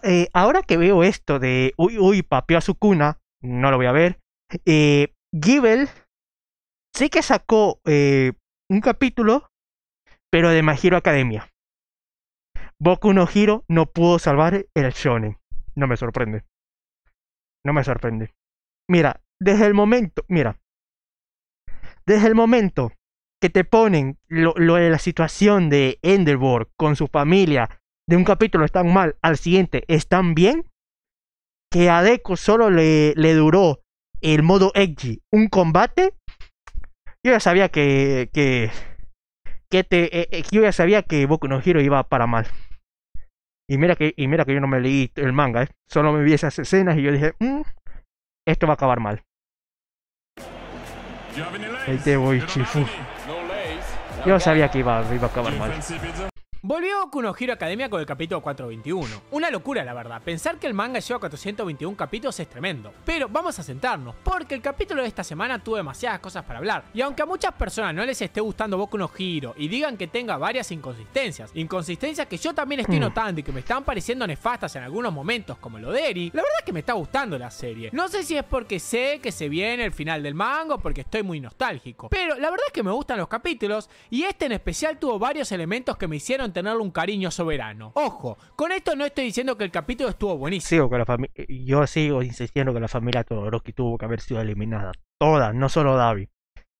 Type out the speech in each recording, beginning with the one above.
Eh, ahora que veo esto de, uy, uy, papió a su cuna, no lo voy a ver, eh, sí que sacó eh, un capítulo, pero de Majiro Academia. Boku no Hiro no pudo salvar el shonen. No me sorprende. No me sorprende. Mira, desde el momento, mira, desde el momento que te ponen lo de la situación de Enderborg con su familia de un capítulo están mal al siguiente están bien, que a Deco solo le, duró el modo Edgy un combate, yo ya sabía que, que, que te, eh, eh, yo ya sabía que Boku no Hero iba para mal. Y mira que, y mira que yo no me leí el manga, ¿eh? solo me vi esas escenas y yo dije, mm, esto va a acabar mal. Ahí te voy, Yo sabía que iba, iba a acabar mal. Volvió Hiro Academia con el capítulo 421. Una locura, la verdad. Pensar que el manga lleva 421 capítulos es tremendo. Pero vamos a sentarnos, porque el capítulo de esta semana tuvo demasiadas cosas para hablar. Y aunque a muchas personas no les esté gustando Boku no Hiro y digan que tenga varias inconsistencias, inconsistencias que yo también estoy mm. notando y que me están pareciendo nefastas en algunos momentos, como lo de Eri, la verdad es que me está gustando la serie. No sé si es porque sé que se viene el final del manga o porque estoy muy nostálgico, pero la verdad es que me gustan los capítulos y este en especial tuvo varios elementos que me hicieron tenerle un cariño soberano. Ojo, con esto no estoy diciendo que el capítulo estuvo buenísimo. Sigo con la Yo sigo insistiendo que la familia Todoroki tuvo que haber sido eliminada. Toda, no solo David.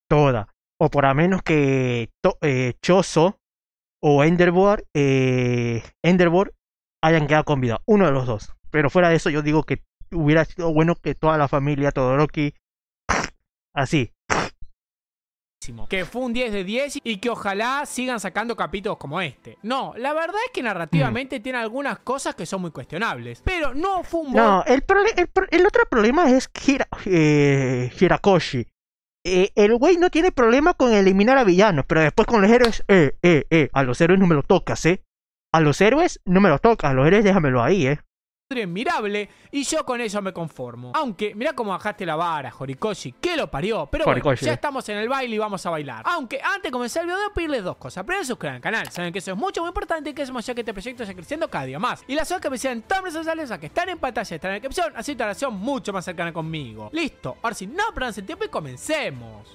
Toda. O por a menos que eh, Choso o Enderborg, eh, hayan quedado con vida. Uno de los dos. Pero fuera de eso, yo digo que hubiera sido bueno que toda la familia Todoroki, así, que fue un 10 de 10 y que ojalá sigan sacando capítulos como este. No, la verdad es que narrativamente mm. tiene algunas cosas que son muy cuestionables, pero no fue un... No, el, otro problema es eh, Hirakoshi. Eh, el güey no tiene problema con eliminar a villanos, pero después con los héroes, eh, eh, eh, a los héroes no me lo tocas, eh. A los héroes no me lo tocas, a los héroes déjamelo ahí, eh admirable y yo con eso me conformo. Aunque, mira cómo bajaste la vara, Horikoshi, que lo parió. Pero ya ¿eh? estamos en el baile y vamos a bailar. Aunque antes de comenzar el video debo pedirles dos cosas. Primero suscríbanse al canal, saben que eso es mucho muy importante y que hacemos ya que este proyecto está creciendo cada día más. Y las otras que me sean tan sociales a que están en pantalla, están en la descripción, así una relación mucho más cercana conmigo. Listo, ahora si no perdamos el tiempo y comencemos.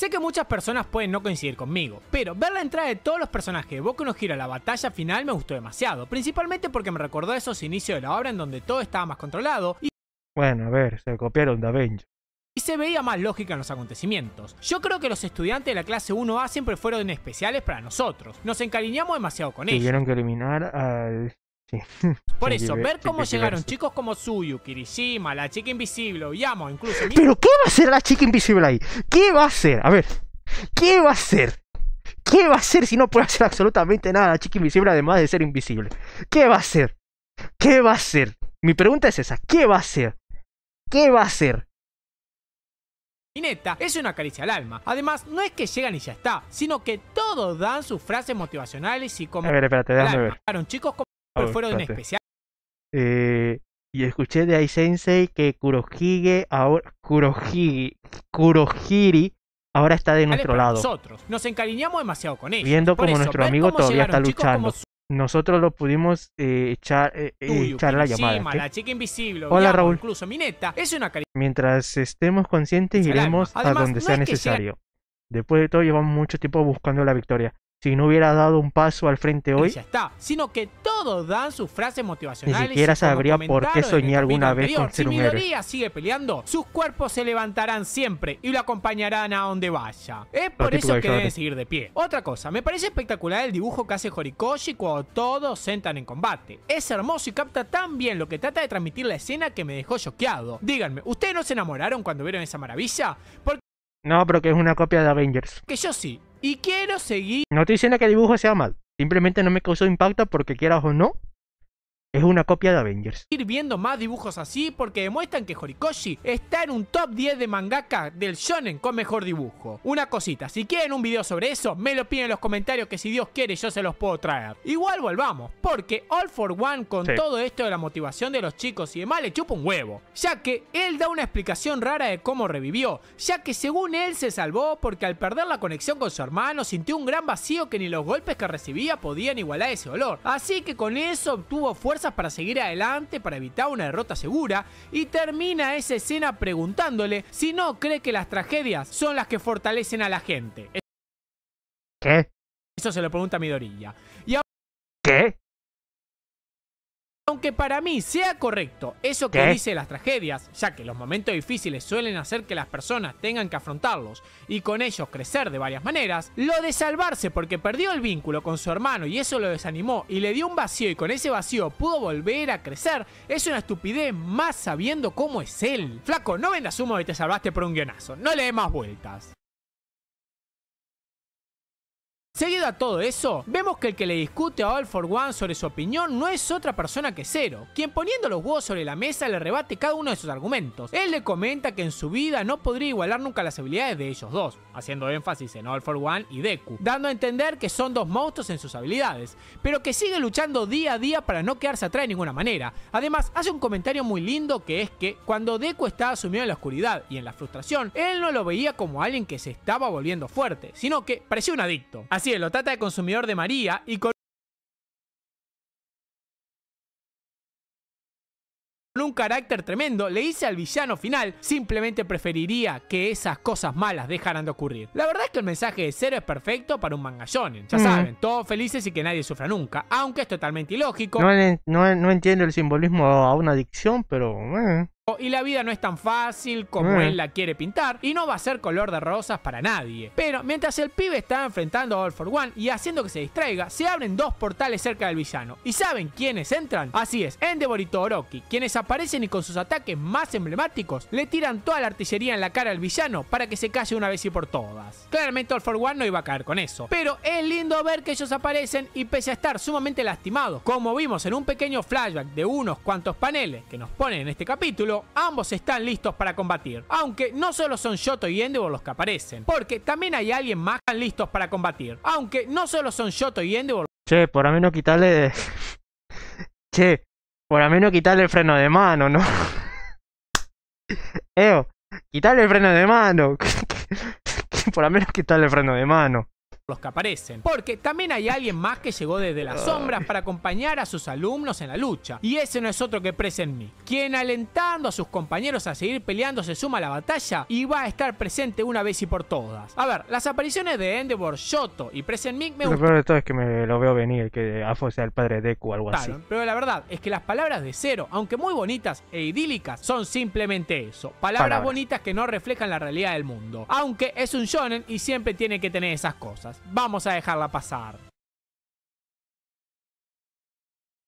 Sé que muchas personas pueden no coincidir conmigo, pero ver la entrada de todos los personajes de Boku no gira a la batalla final me gustó demasiado, principalmente porque me recordó esos inicios de la obra en donde todo estaba más controlado y... Bueno, a ver, se copiaron de Avengers y se veía más lógica en los acontecimientos. Yo creo que los estudiantes de la clase 1A siempre fueron especiales para nosotros. Nos encariñamos demasiado con ellos. Tuvieron que eliminar al por eso, ver cómo llegaron chicos como Suyu, Kirishima, la chica invisible, Yamo, incluso. ¿Pero qué va a hacer la chica invisible ahí? ¿Qué va a hacer? A ver, ¿qué va a hacer? ¿Qué va a hacer si no puede hacer absolutamente nada la chica invisible además de ser invisible? ¿Qué va a hacer? ¿Qué va a hacer? Mi pregunta es esa, ¿qué va a hacer? ¿Qué va a hacer? Y neta, es una caricia al alma. Además, no es que llegan y ya está, sino que todos dan sus frases motivacionales y como... A ver, espérate, déjame ver. Chicos Oh, fueron especial. Eh, y escuché de Aisensei que Kurohige ahora, Kurohige, Kurohiri ahora está de nuestro lado. Nosotros nos encariñamos demasiado con él. Viendo como nuestro amigo todavía está luchando. Nosotros lo pudimos eh, echar, eh, eh, echar la llamada. Hola Raúl. Mientras estemos conscientes, iremos a donde sea necesario. Después de todo, llevamos mucho tiempo buscando la victoria si no hubiera dado un paso al frente hoy. ya está, sino que todos dan sus frases motivacionales. Ni siquiera sabría por qué soñé alguna vez con ser si un sigue peleando, sus cuerpos se levantarán siempre y lo acompañarán a donde vaya. Es por eso que deben seguir de pie. Otra cosa, me parece espectacular el dibujo que hace Horikoshi cuando todos sentan en combate. Es hermoso y capta tan bien lo que trata de transmitir la escena que me dejó choqueado. Díganme, ¿ustedes no se enamoraron cuando vieron esa maravilla? no, pero que es una copia de Avengers. Que yo sí. Y quiero seguir. No estoy diciendo que el dibujo sea mal. Simplemente no me causó impacto porque quieras o no, es una copia de Avengers. Ir viendo más dibujos así porque demuestran que Horikoshi está en un top 10 de mangaka del shonen con mejor dibujo. Una cosita, si quieren un video sobre eso, me lo piden en los comentarios que si Dios quiere yo se los puedo traer. Igual volvamos, porque All for One con todo esto de la motivación de los chicos y demás le chupa un huevo, ya que él da una explicación rara de cómo revivió, ya que según él se salvó porque al perder la conexión con su hermano sintió un gran vacío que ni los golpes que recibía podían igualar ese dolor. Así que con eso obtuvo fuerza para seguir adelante, para evitar una derrota segura, y termina esa escena preguntándole si no cree que las tragedias son las que fortalecen a la gente. ¿Qué? Eso se lo pregunta Midorilla. Y ¿Qué? Aunque para mí sea correcto eso que dice las tragedias, ya que los momentos difíciles suelen hacer que las personas tengan que afrontarlos y con ellos crecer de varias maneras, lo de salvarse porque perdió el vínculo con su hermano y eso lo desanimó y le dio un vacío y con ese vacío pudo volver a crecer, es una estupidez más sabiendo cómo es él. Flaco, no vendas humo y te salvaste por un guionazo, no le dé más vueltas. Seguido a todo eso, vemos que el que le discute a All for One sobre su opinión no es otra persona que Zero, quien poniendo los huevos sobre la mesa le rebate cada uno de sus argumentos. Él le comenta que en su vida no podría igualar nunca las habilidades de ellos dos, haciendo énfasis en All for One y Deku, dando a entender que son dos monstruos en sus habilidades, pero que sigue luchando día a día para no quedarse atrás de ninguna manera. Además, hace un comentario muy lindo que es que cuando Deku estaba sumido en la oscuridad y en la frustración, él no lo veía como alguien que se estaba volviendo fuerte, sino que parecía un adicto. Así lo trata de consumidor de María y con un carácter tremendo, le dice al villano final, simplemente preferiría que esas cosas malas dejaran de ocurrir. La verdad es que el mensaje de cero es perfecto para un manga Ya mm. saben, todos felices y que nadie sufra nunca, aunque es totalmente ilógico. No, entiendo el simbolismo a una adicción, pero... Eh y la vida no es tan fácil como eh. él la quiere pintar y no va a ser color de rosas para nadie. Pero mientras el pibe está enfrentando a All for One y haciendo que se distraiga, se abren dos portales cerca del villano. ¿Y saben quiénes entran? Así es, Endeavor y Todoroki, quienes aparecen y con sus ataques más emblemáticos le tiran toda la artillería en la cara al villano para que se calle una vez y por todas. Claramente All for One no iba a caer con eso, pero es lindo ver que ellos aparecen y pese a estar sumamente lastimados, como vimos en un pequeño flashback de unos cuantos paneles que nos ponen en este capítulo, ambos están listos para combatir. Aunque no solo son Shoto y Endeavor los que aparecen, porque también hay alguien más que listos para combatir. Aunque no solo son Shoto y Endeavor. Che, por a menos quitarle. che, por a menos quitarle el freno de mano, ¿no? Eo, quitarle el freno de mano. por a menos quitarle el freno de mano los que aparecen. Porque también hay alguien más que llegó desde las ah. sombras para acompañar a sus alumnos en la lucha. Y ese no es otro que Present Meek, quien alentando a sus compañeros a seguir peleando se suma a la batalla y va a estar presente una vez y por todas. A ver, las apariciones de Endeavor, Shoto y Present me Lo peor de todo es que me lo veo venir, que Afo sea el padre de Deku o algo así. Pero la verdad es que las palabras de Cero, aunque muy bonitas e idílicas, son simplemente eso. palabras. bonitas que no reflejan la realidad del mundo. Aunque es un shonen y siempre tiene que tener esas cosas vamos a dejarla pasar.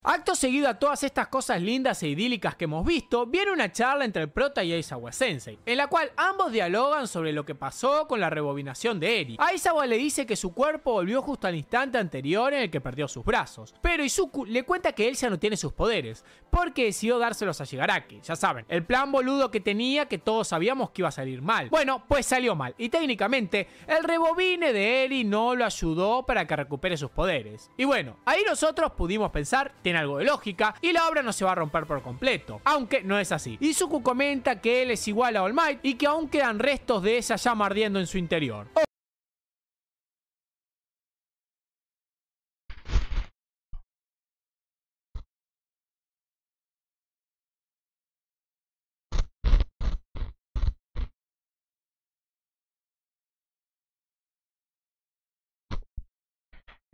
Acto seguido a todas estas cosas lindas e idílicas que hemos visto, viene una charla entre el prota y Aizawa Sensei, en la cual ambos dialogan sobre lo que pasó con la rebobinación de Eri. Aizawa le dice que su cuerpo volvió justo al instante anterior en el que perdió sus brazos, pero Izuku le cuenta que él ya no tiene sus poderes, porque decidió dárselos a Shigaraki, ya saben, el plan boludo que tenía que todos sabíamos que iba a salir mal. Bueno, pues salió mal, y técnicamente el rebobine de Eri no lo ayudó para que recupere sus poderes. Y bueno, ahí nosotros pudimos pensar, algo de lógica y la obra no se va a romper por completo, aunque no es así. Izuku comenta que él es igual a All Might y que aún quedan restos de esa llama ardiendo en su interior. Oh.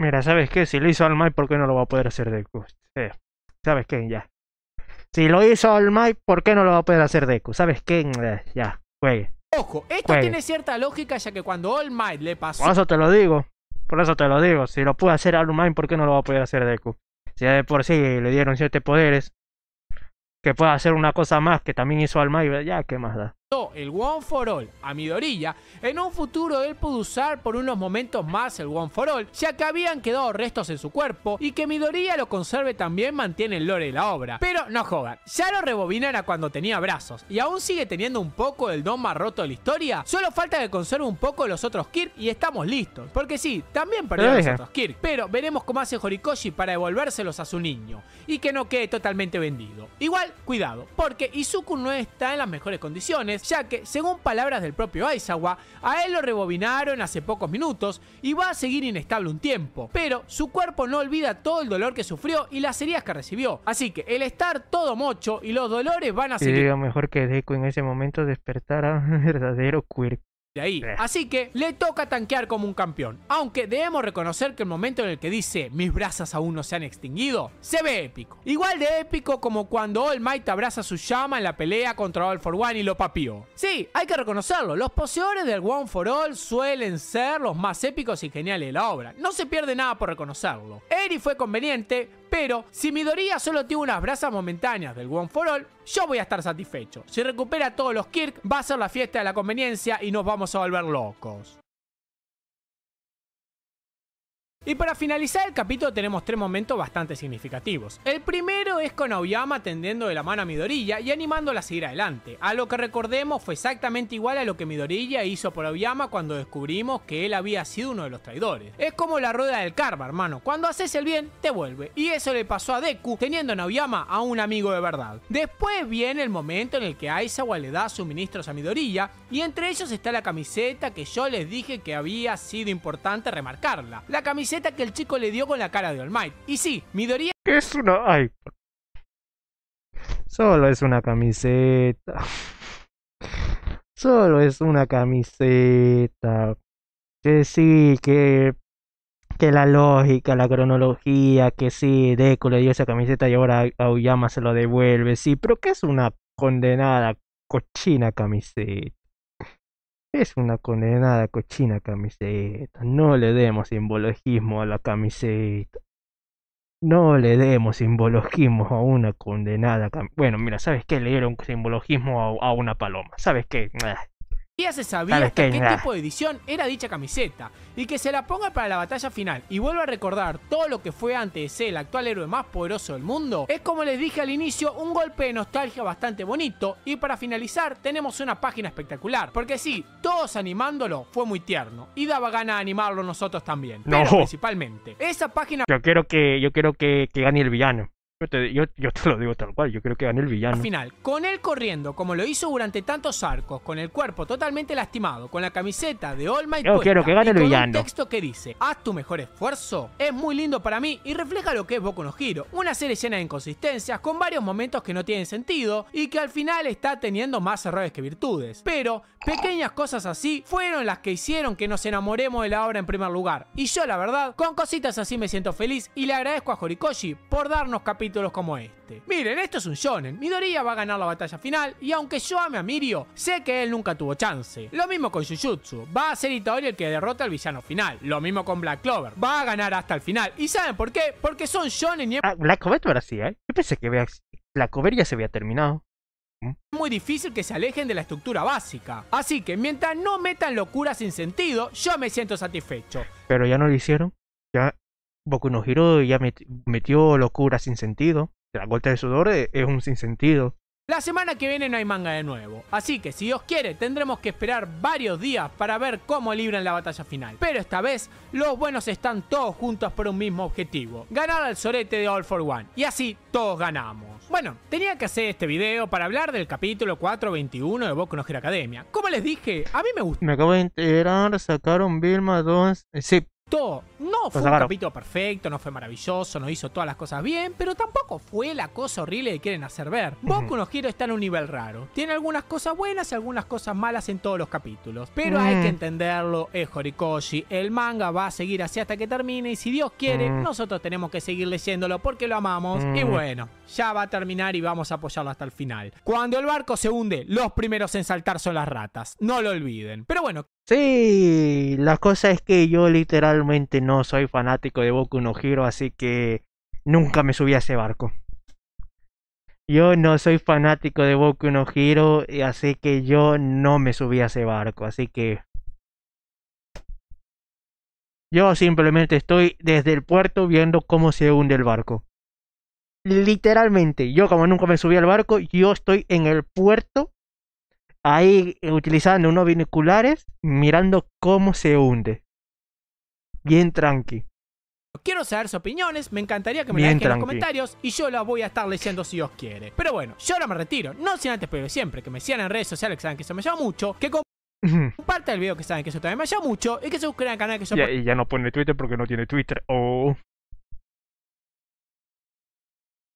Mira, ¿sabes qué? Si lo hizo All Might, ¿por qué no lo va a poder hacer Deku? Eh, ¿Sabes quién Ya. Si lo hizo All Might, ¿por qué no lo va a poder hacer Deku? ¿Sabes quién mm, eh, ya, juegue. Ojo, esto tiene cierta lógica ya que cuando All Might le pasó... Por eso te lo digo. Por eso te lo digo. Si lo puede hacer All Might, ¿por qué no lo va a poder hacer Deku? Si de por sí le dieron siete poderes, que pueda hacer una cosa más que también hizo All Might, ya, ¿qué más da? el One for All a Midorilla, en un futuro él pudo usar por unos momentos más el One for All, ya que habían quedado restos en su cuerpo y que Midoriya lo conserve también mantiene el lore de la obra. Pero no jodan, ya lo rebobinara cuando tenía brazos y aún sigue teniendo un poco del don más roto de la historia, solo falta que conserve un poco los otros Kirk y estamos listos, porque sí, también perdieron los otros Kirk, pero veremos cómo hace Horikoshi para devolvérselos a su niño y que no quede totalmente vendido. Igual, cuidado, porque Izuku no está en las mejores condiciones ya que, según palabras del propio Aizawa, a él lo rebobinaron hace pocos minutos y va a seguir inestable un tiempo, pero su cuerpo no olvida todo el dolor que sufrió y las heridas que recibió, así que el estar todo mocho y los dolores van a seguir. Sería mejor que Deku en ese momento despertara un verdadero cuerpo ahí. Así que le toca tanquear como un campeón. Aunque debemos reconocer que el momento en el que dice mis brasas aún no se han extinguido, se ve épico. Igual de épico como cuando All Might abraza su llama en la pelea contra All for One y lo papió. Sí, hay que reconocerlo, los poseedores del One for All suelen ser los más épicos y geniales de la obra. No se pierde nada por reconocerlo. Eri fue conveniente, pero si Midoriya solo tiene unas brasas momentáneas del One for All, yo voy a estar satisfecho. Si recupera todos los Kirk, va a ser la fiesta de la conveniencia y nos vamos a volver locos. Y para finalizar el capítulo tenemos tres momentos bastante significativos. El primero es con Aoyama tendiendo de la mano a Midorilla y animándola a seguir adelante. A lo que recordemos fue exactamente igual a lo que Midorilla hizo por Aoyama cuando descubrimos que él había sido uno de los traidores. Es como la rueda del karma, hermano. Cuando haces el bien, te vuelve. Y eso le pasó a Deku teniendo en Aoyama a un amigo de verdad. Después viene el momento en el que Aizawa le da suministros a Midorilla y entre ellos está la camiseta que yo les dije que había sido importante remarcarla. La camiseta que el chico le dio con la cara de All Might. Y sí, Midoriya... Es una... Ay. Solo es una camiseta. Solo es una camiseta. Que sí, que... Que la lógica, la cronología, que sí, Deku le dio esa camiseta y ahora Aoyama se lo devuelve, sí, pero que es una condenada cochina camiseta. Es una condenada cochina camiseta. No le demos simbologismo a la camiseta. No le demos simbologismo a una condenada camiseta. Bueno, mira, ¿sabes qué? Le dieron simbologismo a, a una paloma. ¿Sabes qué? ya se sabía qué tipo de edición era dicha camiseta y que se la ponga para la batalla final y vuelva a recordar todo lo que fue antes de ser el actual héroe más poderoso del mundo, es como les dije al inicio, un golpe de nostalgia bastante bonito y para finalizar tenemos una página espectacular, porque sí, todos animándolo fue muy tierno y daba gana de animarlo nosotros también, no. pero principalmente esa página Yo quiero que yo quiero que gane el villano. Yo te, lo digo tal cual, yo creo que gané el villano. Al final, con él corriendo, como lo hizo durante tantos arcos, con el cuerpo totalmente lastimado, con la camiseta de All Might yo que el un texto que dice, haz tu mejor esfuerzo, es muy lindo para mí y refleja lo que es Boku no Hero. Una serie llena de inconsistencias, con varios momentos que no tienen sentido y que al final está teniendo más errores que virtudes. Pero, pequeñas cosas así fueron las que hicieron que nos enamoremos de la obra en primer lugar. Y yo, la verdad, con cositas así me siento feliz y le agradezco a Horikoshi por darnos capítulos como este. Miren, esto es un shonen. Midoriya va a ganar la batalla final y aunque yo ame a Mirio, sé que él nunca tuvo chance. Lo mismo con Jujutsu. Va a ser Itadori el que derrota al villano final. Lo mismo con Black Clover. Va a ganar hasta el final. ¿Y saben por qué? Porque son shonen y... Ah, Black Clover sí, ¿eh? Yo pensé que Black Clover ya se había terminado. Es ¿Mm? muy difícil que se alejen de la estructura básica. Así que mientras no metan locuras sin sentido, yo me siento satisfecho. Pero ya no lo hicieron. Ya Boku no y ya metió locura sin sentido. La vuelta de sudor eh, es un sinsentido. La semana que viene no hay manga de nuevo, así que si Dios quiere tendremos que esperar varios días para ver cómo libran la batalla final. Pero esta vez los buenos están todos juntos por un mismo objetivo, ganar al sorete de All for One. Y así todos ganamos. Bueno, tenía que hacer este video para hablar del capítulo 421 de Boku no Hero Academia. Como les dije, a mí me gusta. Me acabo de enterar, sacaron Vilma 2... Eh, sí. Todo no, pues fue un capítulo perfecto, no fue maravilloso, no hizo todas las cosas bien, pero tampoco fue la cosa horrible que quieren hacer ver. Boku no Hero está en un nivel raro. Tiene algunas cosas buenas y algunas cosas malas en todos los capítulos. Pero hay mm. que entenderlo, es Horikoshi. El manga va a seguir así hasta que termine y si Dios quiere, mm. nosotros tenemos que seguir leyéndolo porque lo amamos. Y mm. bueno, ya va a terminar y vamos a apoyarlo hasta el final. Cuando el barco se hunde, los primeros en saltar son las ratas. No lo olviden. Pero bueno, Sí, la cosa es que yo literalmente no soy fanático de Boku no Hero, así que nunca me subí a ese barco. Yo no soy fanático de Boku no Hero, así que yo no me subí a ese barco, así que yo simplemente estoy desde el puerto viendo cómo se hunde el barco. Literalmente, yo como nunca me subí al barco, yo estoy en el puerto ahí eh, utilizando unos binoculares, mirando cómo se hunde. Bien tranqui. Quiero saber sus opiniones, me encantaría que me las dejen en los comentarios y yo las voy a estar leyendo si os quiere. Pero bueno, yo ahora me retiro, no sin antes pero siempre que me sigan en redes sociales que saben que eso me llama mucho, que compartan el video que saben que eso también me llama mucho y que se suscriban al canal que yo... Ya, y ya no pone Twitter porque no tiene Twitter, oh.